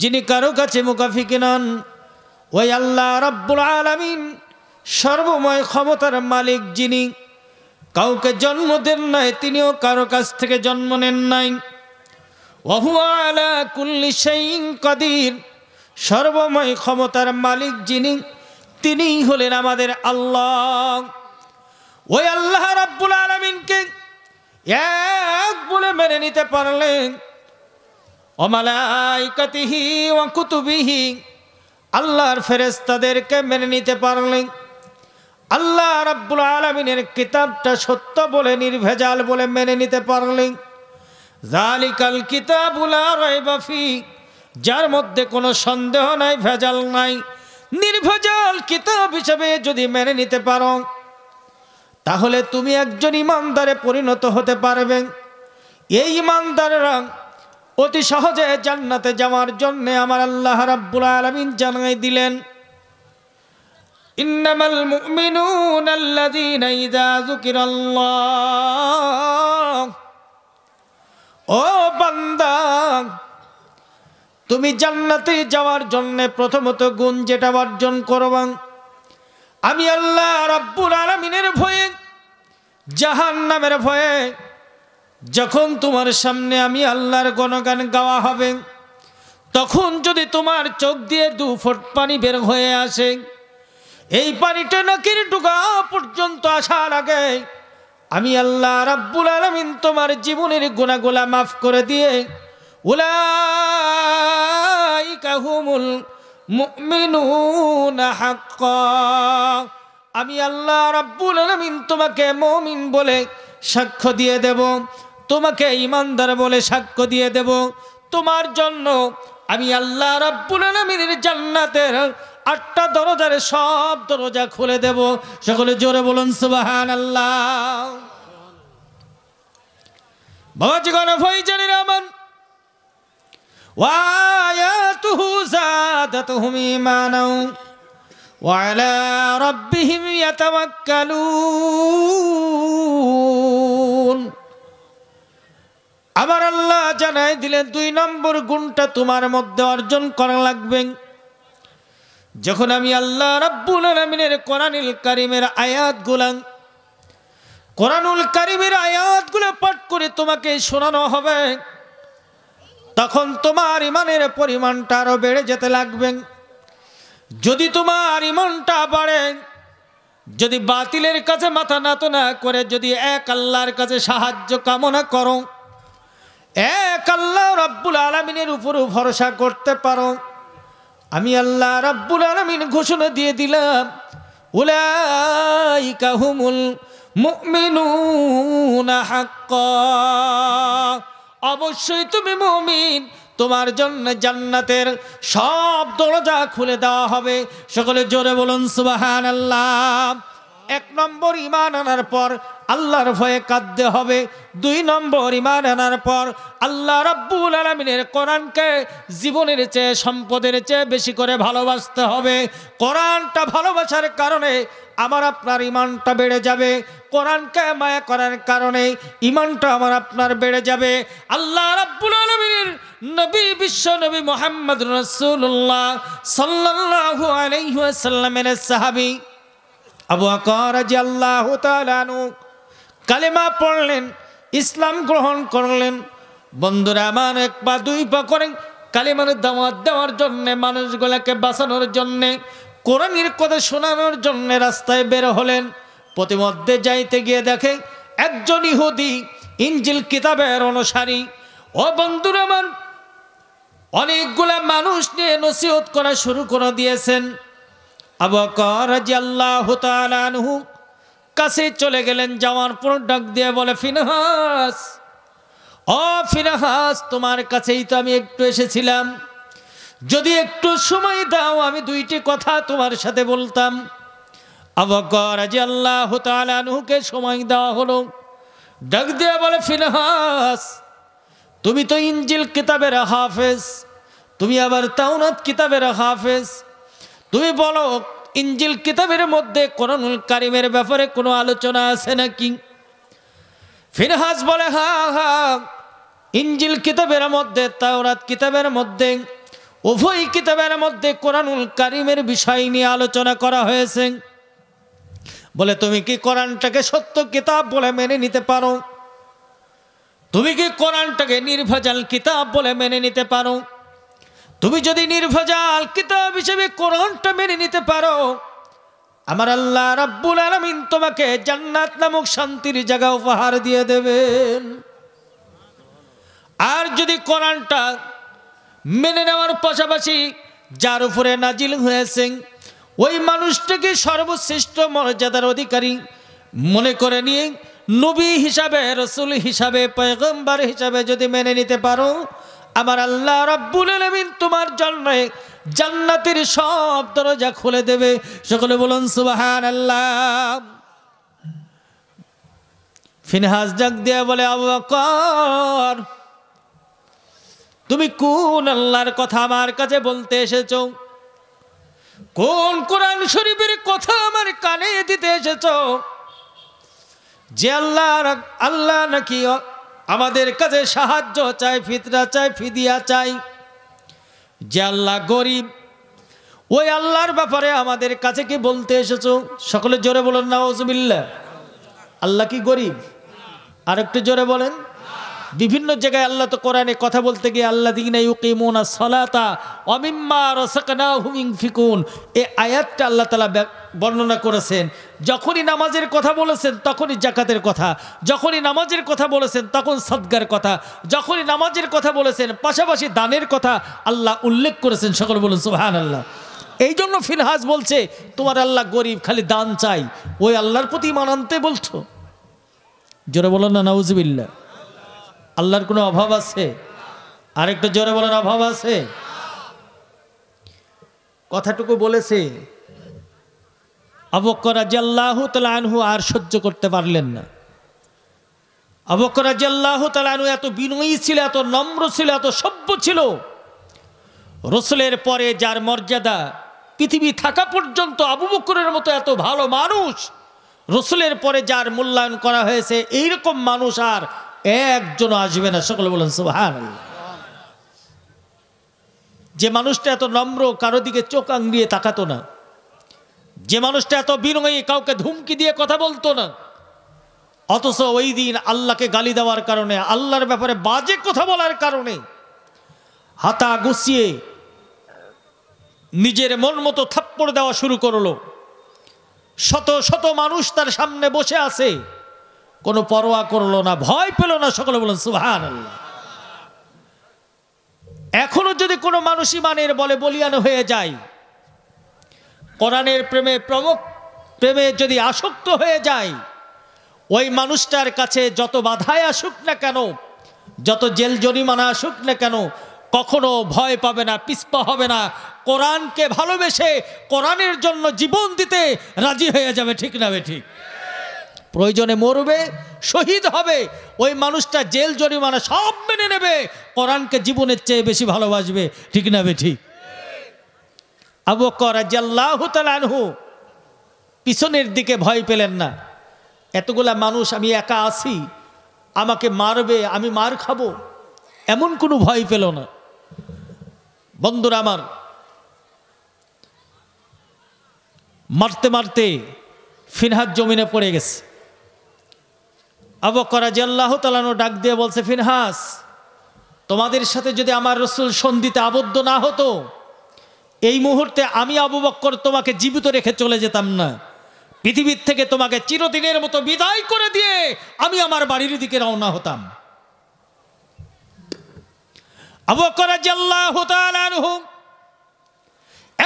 যিনি কারো কাছে মুকাফিকে নন ওই আল্লাহ রব্বুল আলমিন সর্বময় ক্ষমতার মালিক যিনি কাউকে জন্ম দেন নাই তিনিও কারো কাছ থেকে জন্ম নেন নাই আলা কুল্লি কদির সর্বময় ক্ষমতার মালিক যিনি তিনিই হলেন আমাদের আল্লাহ ওই আল্লাহ রাব্বুল আলমিনকে এক বলে মেনে নিতে পারলেন অমালাইকাতিহি ও কুতুবিহি আল্লাহর ফেরেস্তাদেরকে মেনে নিতে পারলেন আল্লাহ রাব্বুল আলমিনের কিতাবটা সত্য বলে নির্ভেজাল বলে মেনে নিতে পারলেন জালিকাল কিতাবুল রয়বাফি যার মধ্যে কোনো সন্দেহ নাই ভেজাল নাই নির্ভেজাল কিতাব হিসেবে যদি মেনে নিতে পারো তাহলে তুমি একজন ইমানদারে পরিণত হতে পারবে এই ইমানদাররা অতি সহজে জান্নাতে যাওয়ার জন্য আমার আল্লাহ রাব্বুল আলামিন জানাই দিলেন ইন্নামাল মুমিনুন আল্লাযীনা ইযা যুকিরাল্লাহ ও বান্দা তুমি জান্নাতে যাওয়ার জন্য প্রথমত গুণ যেটা অর্জন করবা আমি আল্লাহ রাব্বুল আলামিনের ভয়ে জাহান্নামের ভয়ে যখন তোমার সামনে আমি আল্লাহর গণগান গাওয়া হবে তখন যদি তোমার চোখ দিয়ে দু ফুট পানি বের হয়ে আসে এই পানিটা নাকি ডুগা পর্যন্ত আসার আগে আমি আল্লাহ রাব্বুল আলমিন তোমার জীবনের গোনাগোলা মাফ করে দিয়ে উলাইকাহুমুল আমি আল্লাহ রাব্বুল আলমিন তোমাকে মমিন বলে সাক্ষ্য দিয়ে দেব তোমাকে ইমানদার বলে সাক্ষ্য দিয়ে দেব তোমার জন্য আমি আল্লাহ রাব্বুল আলমিনের জান্নাতের আটটা দরজার সব দরজা খুলে দেব সকলে জোরে বলুন সুবাহান আল্লাহ ভগবান ফৈজানির আমান وآياته زادتهم إيمانا وعلى ربهم يتوكلون আমার আল্লাহ জানাই দিলে দুই নম্বর গুণটা তোমার মধ্যে অর্জন করা লাগবে যখন আমি আল্লাহ রব্বুল আলমিনের কোরআনুল কারিমের আয়াত গুলাম কোরআনুল কারিমের আয়াতগুলো পাঠ করে তোমাকে শোনানো হবে তখন তোমার ইমানের পরিমাণটা আরও বেড়ে যেতে লাগবে যদি তোমার ইমানটা বাড়ে যদি বাতিলের কাছে মাথা নাতনা না করে যদি এক আল্লাহর কাছে সাহায্য কামনা করো এক আল্লাহ রব্বুল আলমিনের উপরও ভরসা করতে পারো আমি আল্লাহ রব্বুল আলমিন ঘোষণা দিয়ে দিলাম উলাইকা অবশ্যই তুমি মমিন তোমার জন্য জান্নাতের সব দরজা খুলে দেওয়া হবে সকলে জোরে বলুন সুবাহান আল্লাহ এক নম্বর ইমান আনার পর আল্লাহর ভয়ে কাঁদতে হবে দুই নম্বর ইমান আনার পর আল্লাহ রাব্বুল আলমিনের কোরআনকে জীবনের চেয়ে সম্পদের চেয়ে বেশি করে ভালোবাসতে হবে কোরআনটা ভালোবাসার কারণে আমার আপনার ইমানটা বেড়ে যাবে কোরআনকে মায়া করার কারণে ইমানটা আমার আপনার বেড়ে যাবে আল্লাহ রাব্বুল আলমিনের নবী বিশ্ব নবী মোহাম্মদ রসুল্লাহ সাল্লাহ আলহ্লামের সাহাবি আবু আল্লাহ কালেমা পড়লেন ইসলাম গ্রহণ করলেন বন্ধুরা আমার এক পা দুই পা করে কালিমার দাওয়াত দেওয়ার জন্যে মানুষগুলাকে বাঁচানোর জন্যে কোরআনের কথা শোনানোর জন্যে রাস্তায় বের হলেন প্রতিমধ্যে যাইতে গিয়ে দেখে একজন ইহুদি ইঞ্জিল কিতাবের অনুসারী ও বন্ধুরা মান অনেকগুলা মানুষ নিয়ে নসিহত করা শুরু করে দিয়েছেন আবু কাছে চলে গেলেন যাওয়ার পর ডাক দিয়ে বলে ফিনহাস অ ফিনহাস তোমার কাছেই তো আমি একটু এসেছিলাম যদি একটু সময় দাও আমি দুইটি কথা তোমার সাথে বলতাম আবকর আজি আল্লাহ তালুকে সময় দেওয়া হলো ডাক দিয়ে বলে ফিনহাস তুমি তো ইঞ্জিল কিতাবের হাফেজ তুমি আবার তাওনাত কিতাবের হাফেজ তুমি বলো ইঞ্জিল কিতাবের মধ্যে কোরআনুল কারিমের ব্যাপারে কোনো আলোচনা আছে নাকি ফিরহাজ বলে হা হা ইঞ্জিল কিতাবের মধ্যে তাওরাত কিতাবের মধ্যে উভয় কিতাবের মধ্যে কোরআনুল কারিমের বিষয় নিয়ে আলোচনা করা হয়েছে বলে তুমি কি কোরআনটাকে সত্য কিতাব বলে মেনে নিতে পারো তুমি কি কোরআনটাকে নির্ভেজাল কিতাব বলে মেনে নিতে পারো তুমি যদি নির্ভজাল কিতাব হিসেবে কোরআনটা মেনে নিতে পারো আমার আল্লাহ রাব্বুল আলমিন তোমাকে জান্নাত নামক শান্তির জায়গা উপহার দিয়ে দেবেন আর যদি কোরআনটা মেনে নেওয়ার পাশাপাশি যার উপরে নাজিল হয়েছেন ওই মানুষটাকে সর্বশ্রেষ্ঠ মর্যাদার অধিকারী মনে করে নিয়ে নবী হিসাবে রসুল হিসাবে পয়গম্বার হিসাবে যদি মেনে নিতে পারো আমার আল্লাহ রাব্বুল আলামিন তোমার জন্য জান্নাতের সব দরজা খুলে দেবে সকলে বলুন সুবহানাল্লাহ ফিনহাস জাগ দিয়ে বলে আবু বকর তুমি কোন আল্লাহর কথা আমার কাছে বলতে এসেছো কোন কোরআন শরীফের কথা আমার কানে দিতে এসেছো যে আল্লাহ আল্লাহ নাকি আমাদের কাছে সাহায্য চাই ফিতরা চাই ফিদিয়া চাই যে আল্লাহ গরিব ওই আল্লাহর ব্যাপারে আমাদের কাছে কি বলতে এসেছ সকলে জোরে বলেন না ওজুবিল্লা আল্লাহ কি গরিব আর একটু জোরে বলেন বিভিন্ন জায়গায় আল্লাহ তো কোরআনে কথা বলতে গিয়ে আল্লাহ দিনা সলাতা অমিম্মা হুমিং ফিকুন এ আয়াতটা আল্লাহ তালা বর্ণনা করেছেন যখনই নামাজের কথা বলেছেন তখনই জাকাতের কথা যখনই নামাজের কথা বলেছেন তখন সদ্গার কথা যখনই নামাজের কথা বলেছেন পাশাপাশি দানের কথা আল্লাহ উল্লেখ করেছেন সকল বলুন সুহান আল্লাহ এই জন্য ফিরহাজ বলছে তোমার আল্লাহ গরিব খালি দান চাই ওই আল্লাহর প্রতি মানান্তে বলছো জোরে বলো না নাউজবিল্লা আল্লাহর কোনো অভাব আছে আরেকটু জোরে বলেন অভাব আছে কথাটুকু বলেছে আবকরাজাল্লাহ তালানহু আর সহ্য করতে পারলেন না আবকরাজাল্লাহ তালানহু এত বিনয়ী ছিল এত নম্র ছিল এত সভ্য ছিল রসুলের পরে যার মর্যাদা পৃথিবী থাকা পর্যন্ত আবু বকরের মতো এত ভালো মানুষ রসুলের পরে যার মূল্যায়ন করা হয়েছে এইরকম মানুষ আর একজন আসবে না সকলে বলেন সুবাহান যে মানুষটা এত নম্র কারো দিকে চোখ আঙড়িয়ে তাকাতো না যে মানুষটা এত বিনয়ী কাউকে ধুমকি দিয়ে কথা বলতো না অথচ ওই দিন আল্লাহকে গালি দেওয়ার কারণে আল্লাহর ব্যাপারে বাজে কথা বলার কারণে হাতা গুছিয়ে নিজের মন মতো থাপ্পড় দেওয়া শুরু করলো শত শত মানুষ তার সামনে বসে আছে কোনো পরোয়া করলো না ভয় পেল না সকলে বলেন সুহান এখনো যদি কোনো মানুষই মানের বলে বলিয়ান হয়ে যায় কোরআনের প্রেমে প্রমুখ প্রেমে যদি আসক্ত হয়ে যায় ওই মানুষটার কাছে যত বাধায় আসুক না কেন যত জেল জরিমানা আসুক না কেন কখনো ভয় পাবে না পিস্পা হবে না কোরআনকে ভালোবেসে কোরআনের জন্য জীবন দিতে রাজি হয়ে যাবে ঠিক না বে ঠিক প্রয়োজনে মরবে শহীদ হবে ওই মানুষটা জেল জরিমানা সব মেনে নেবে কোরআনকে জীবনের চেয়ে বেশি ভালোবাসবে ঠিক না ঠিক আবু করাজ্লাহ পিছনের দিকে ভয় পেলেন না এতগুলা মানুষ আমি একা আছি আমাকে মারবে আমি মার খাবো এমন কোনো ভয় পেল না বন্ধুরা আমার মারতে মারতে ফিনহাত জমিনে পড়ে গেছে আবকরাজি আল্লাহ তালানো ডাক দিয়ে বলছে ফিনহাস তোমাদের সাথে যদি আমার রসুল সন্ধিতে আবদ্ধ না হতো এই মুহূর্তে আমি আবু বক্কর তোমাকে জীবিত রেখে চলে যেতাম না পৃথিবীর থেকে তোমাকে চিরদিনের মতো বিদায় করে দিয়ে আমি আমার বাড়ির দিকে রওনা হতাম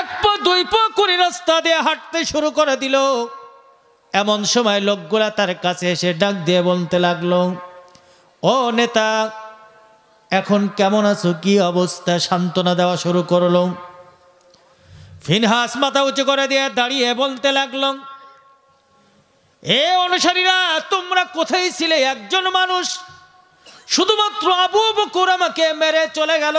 এক পা দুই পা করে রাস্তা দিয়ে হাঁটতে শুরু করে দিল এমন সময় লোকগুলা তার কাছে এসে ডাক দিয়ে বলতে লাগলো ও নেতা এখন কেমন আছো কি অবস্থা সান্ত্বনা দেওয়া শুরু করলো ফিনহাস মাথা উঁচু করে দিয়ে দাঁড়িয়ে বলতে লাগলো এ অনুসারীরা তোমরা কোথায় ছিলে একজন মানুষ শুধুমাত্র আবু বকুর আমাকে মেরে চলে গেল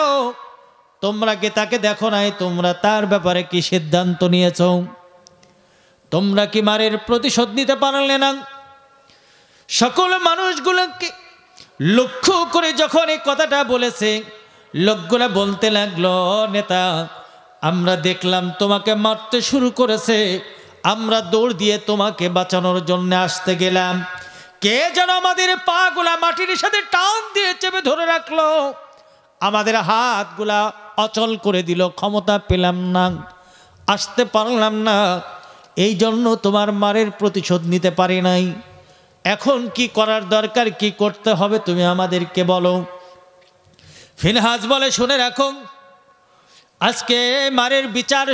তোমরা কি তাকে দেখো নাই তোমরা তার ব্যাপারে কি সিদ্ধান্ত নিয়েছ তোমরা কি মারের প্রতিশোধ নিতে পারলে না সকল মানুষগুলোকে লক্ষ্য করে যখন এই কথাটা বলেছে লোকগুলা বলতে লাগলো নেতা আমরা দেখলাম তোমাকে মারতে শুরু করেছে আমরা দৌড় দিয়ে তোমাকে বাঁচানোর জন্য আসতে গেলাম কে যেন আমাদের পাগুলা মাটির সাথে টান দিয়ে চেপে ধরে রাখলো আমাদের হাতগুলা অচল করে দিল ক্ষমতা পেলাম না আসতে পারলাম না এই জন্য তোমার মারের প্রতিশোধ নিতে পারি নাই এখন কি করার দরকার কি করতে হবে তুমি আমাদেরকে বলো ফিনহাজ বলে শুনে রাখো আজকে মারের বিচার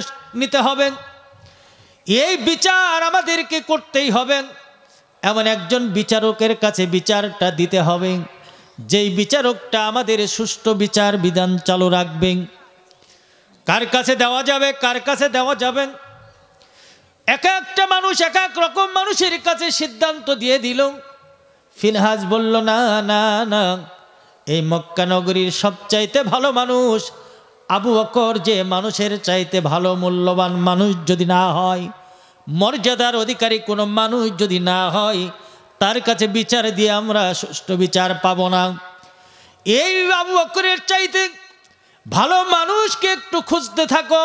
নিতে হবে এই বিচার আমাদেরকে করতেই হবে এমন একজন বিচারকের কাছে বিচারটা দিতে হবে যেই বিচারকটা আমাদের সুষ্ঠু বিচার বিধান চালু রাখবেন কার কাছে দেওয়া যাবে কার কাছে দেওয়া যাবেন এক একটা মানুষ এক এক রকম মানুষের কাছে সিদ্ধান্ত দিয়ে দিল ফিনহাজ বলল না না না এই মক্কা নগরীর সবচাইতে ভালো মানুষ আবু অকর যে মানুষের চাইতে ভালো মূল্যবান মানুষ যদি না হয় মর্যাদার অধিকারী কোনো মানুষ যদি না হয় তার কাছে বিচার দিয়ে আমরা সুষ্ঠু বিচার পাব না এই আবু অকরের চাইতে ভালো মানুষকে একটু খুঁজতে থাকো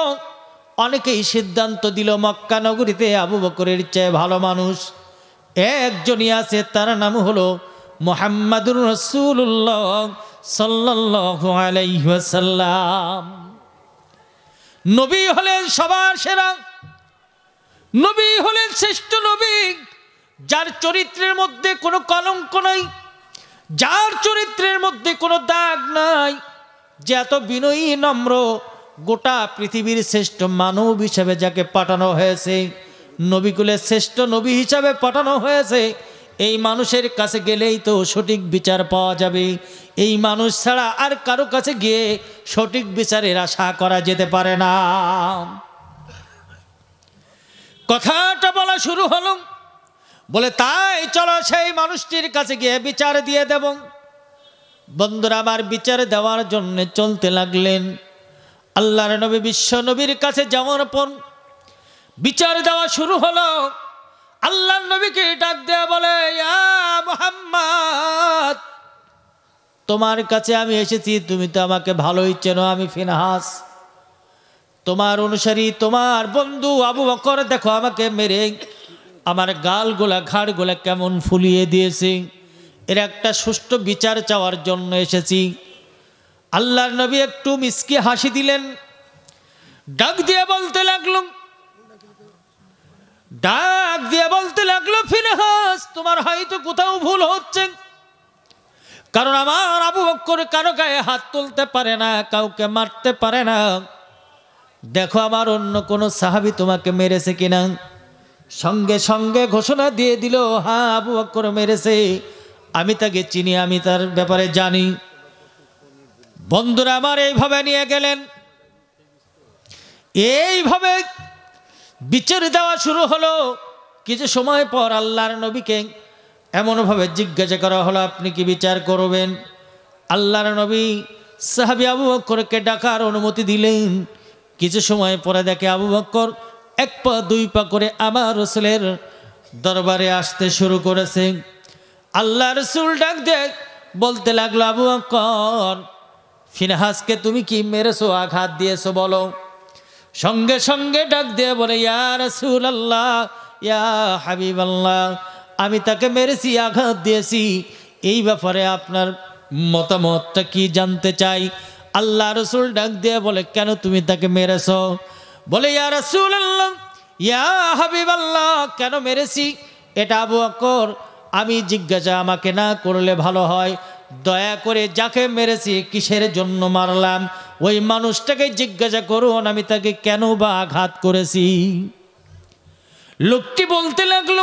অনেকেই সিদ্ধান্ত দিল মক্কা নগরীতে আবু বকরের চেয়ে ভালো মানুষ একজনই আছে তার নাম হলো মোহাম্মদুর রসুল্লাহ সাল্লাহ নবী হলেন সবার সেরা নবী হলেন শ্রেষ্ঠ নবী যার চরিত্রের মধ্যে কোনো কলঙ্ক নাই যার চরিত্রের মধ্যে কোনো দাগ নাই যে এত বিনয়ী নম্র গোটা পৃথিবীর শ্রেষ্ঠ মানব হিসাবে যাকে পাঠানো হয়েছে নবীকুলের শ্রেষ্ঠ নবী হিসাবে পাঠানো হয়েছে এই মানুষের কাছে গেলেই তো সঠিক বিচার পাওয়া যাবে এই মানুষ ছাড়া আর কারো কাছে গিয়ে সঠিক বিচারের আশা করা যেতে পারে না কথাটা বলা শুরু হল বলে তাই চলো সেই মানুষটির কাছে গিয়ে বিচার দিয়ে দেব বন্ধুরা আমার বিচার দেওয়ার জন্য চলতে লাগলেন আল্লাহর নবী বিশ্ব নবীর কাছে যাওয়ার পর বিচার দেওয়া শুরু হলো আল্লাহ নবীকে ডাক দেয়া বলে মোহাম্মদ তোমার কাছে আমি এসেছি তুমি তো আমাকে ভালোই চেনো আমি ফিনহাস তোমার অনুসারী তোমার বন্ধু আবু বকর দেখো আমাকে মেরে আমার গালগুলা ঘাড়গুলা কেমন ফুলিয়ে দিয়েছে এর একটা সুষ্ঠু বিচার চাওয়ার জন্য এসেছি আল্লাহর নবী একটু মিসকি হাসি দিলেন ডাক দিয়ে বলতে লাগলুম ডাক দিয়ে বলতে লাগলো ফিনহাস তোমার হয়তো কোথাও ভুল হচ্ছে কারণ আমার আবু বক্কর কারো গায়ে হাত তুলতে পারে না কাউকে মারতে পারে না দেখো আমার অন্য কোনো সাহাবি তোমাকে মেরেছে কিনা সঙ্গে সঙ্গে ঘোষণা দিয়ে দিল হ্যাঁ আবু বক্কর মেরেছে আমি তাকে চিনি আমি তার ব্যাপারে জানি বন্ধুরা আমার এইভাবে নিয়ে গেলেন এইভাবে বিচার দেওয়া শুরু হলো কিছু সময় পর আল্লাহর নবীকে এমনভাবে জিজ্ঞাসা করা হলো আপনি কি বিচার করবেন আল্লাহর নবী সাহাবি আবু বক্করকে ডাকার অনুমতি দিলেন কিছু সময় পরে দেখে আবু বক্কর এক পা দুই পা করে আমার রসুলের দরবারে আসতে শুরু করেছে আল্লাহ রসুল ডাক দেখ বলতে লাগলো আবু বক্কর ফিনহাসকে তুমি কি মেরেছো আঘাত দিয়েছো বলো সঙ্গে সঙ্গে ডাক দিয়ে বলে ইয়ার আল্লাহ ইয়া হাবিব আল্লাহ আমি তাকে মেরেছি আঘাত দিয়েছি এই ব্যাপারে আপনার মতামতটা কি জানতে চাই আল্লাহ রসুল ডাক দিয়ে বলে কেন তুমি তাকে মেরেছ বলে ইয়া আল্লাহ ইয়া হাবিব আল্লাহ কেন মেরেছি এটা আবু আকর আমি জিজ্ঞাসা আমাকে না করলে ভালো হয় দয়া করে যাকে মেরেছি কিসের জন্য মারলাম ওই মানুষটাকে জিজ্ঞাসা করুন আমি তাকে কেন বা আঘাত করেছি লোকটি বলতে লাগলো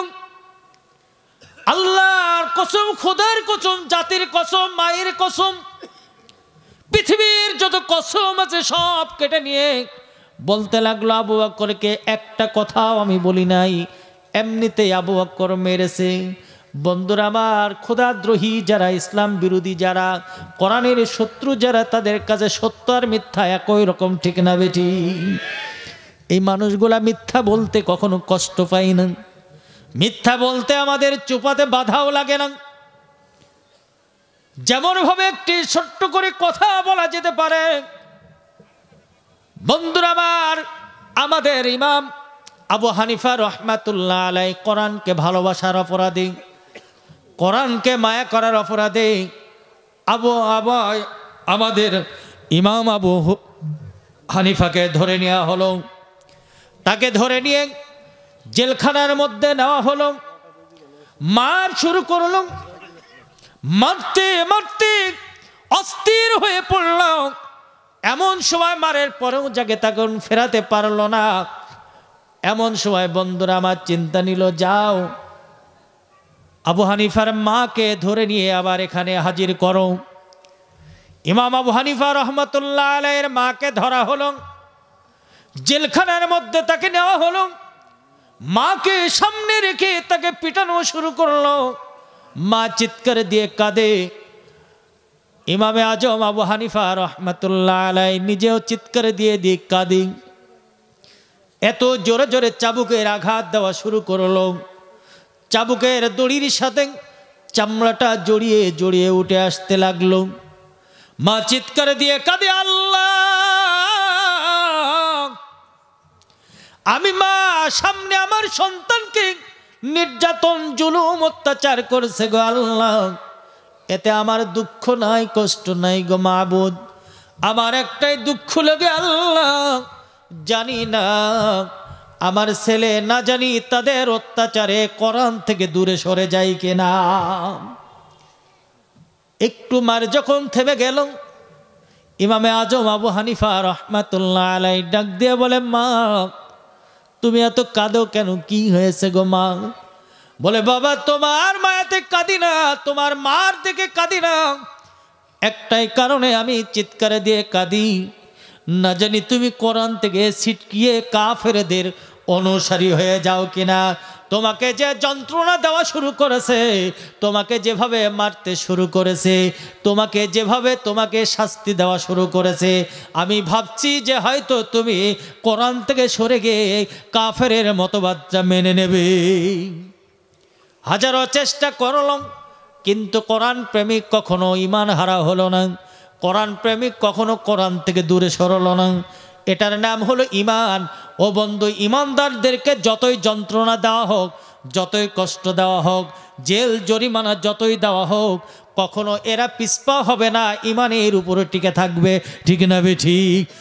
আল্লাহর কসম খোদার কসম জাতির কসম মায়ের কসম পৃথিবীর যত কসম আছে সব কেটে নিয়ে বলতে লাগলো আবু আকরকে একটা কথাও আমি বলি নাই এমনিতেই আবু আকর মেরেছে বন্ধুরা আমার ক্ষুদাদ্রোহী যারা ইসলাম বিরোধী যারা কোরআনের শত্রু যারা তাদের কাছে সত্য আর মিথ্যা একই রকম ঠিক না বেটি এই মানুষগুলা মিথ্যা বলতে কখনো কষ্ট পাই না মিথ্যা বলতে আমাদের চুপাতে বাধাও লাগে না যেমনভাবে একটি ছোট্ট করে কথা বলা যেতে পারে বন্ধুরা আমার আমাদের ইমাম আবু হানিফা রহমাতুল্লাহ আলাই কোরআনকে ভালোবাসার অপরাধী কোরআনকে মায়া করার অপরাধে আবু আবায় আমাদের ইমাম আবু হানিফাকে ধরে নেওয়া হল তাকে ধরে নিয়ে জেলখানার মধ্যে নেওয়া হল মার শুরু করল মারতে মারতে অস্থির হয়ে পড়ল এমন সময় মারের পরেও যাকে তখন ফেরাতে পারল না এমন সময় বন্ধুরা আমার চিন্তা নিল যাও আবু হানিফার মাকে ধরে নিয়ে আবার এখানে হাজির করো ইমাম আবু হানিফা রহমতুল্লাহ আলাইয়ের মাকে ধরা হল জেলখানার মধ্যে তাকে নেওয়া হল মাকে সামনে রেখে তাকে পিটানো শুরু করলো মা চিৎকার দিয়ে কাঁদে ইমামে আজম আবু হানিফা রহমতুল্লাহ আলাই নিজেও চিৎকার দিয়ে দিয়ে কাঁদি এত জোরে জোরে চাবুকের আঘাত দেওয়া শুরু করলো চাবুকের দড়ির সাথে চামড়াটা জড়িয়ে জড়িয়ে উঠে আসতে লাগলো মা চিৎকার দিয়ে কাঁদে আল্লাহ আমি মা সামনে আমার সন্তানকে নির্যাতন জুলুম অত্যাচার করছে গো আল্লাহ এতে আমার দুঃখ নাই কষ্ট নাই গো বোধ আমার একটাই দুঃখ লাগে আল্লাহ জানি না আমার ছেলে না জানি তাদের অত্যাচারে করান থেকে দূরে সরে যায় কিনা একটু মার যখন থেমে গেল ইমামে আজম আবু হানিফা রহমাতুল্লাহ আলাই ডাক দিয়ে বলে মা তুমি এত কাঁদো কেন কি হয়েছে গো মা বলে বাবা তোমার মায়াতে কাঁদি না তোমার মার দিকে কাঁদি না একটাই কারণে আমি চিৎকারে দিয়ে কাঁদি না জানি তুমি কোরআন থেকে ছিটকিয়ে কাফেরদের অনুসারী হয়ে যাও কিনা তোমাকে যে যন্ত্রণা দেওয়া শুরু করেছে তোমাকে যেভাবে মারতে শুরু করেছে তোমাকে যেভাবে তোমাকে শাস্তি দেওয়া শুরু করেছে আমি ভাবছি যে হয়তো তুমি কোরআন থেকে সরে গিয়ে কাফের মতবাদটা মেনে নেবে হাজারো চেষ্টা করলাম কিন্তু কোরআন প্রেমিক কখনো ইমান হারা হলো না কোরআন প্রেমিক কখনো কোরআন থেকে দূরে সরল না এটার নাম হলো ইমান ও বন্ধু ইমানদারদেরকে যতই যন্ত্রণা দেওয়া হোক যতই কষ্ট দেওয়া হোক জেল জরিমানা যতই দেওয়া হোক কখনো এরা পিস্পা হবে না ইমানের উপরে টিকে থাকবে ঠিক না বে ঠিক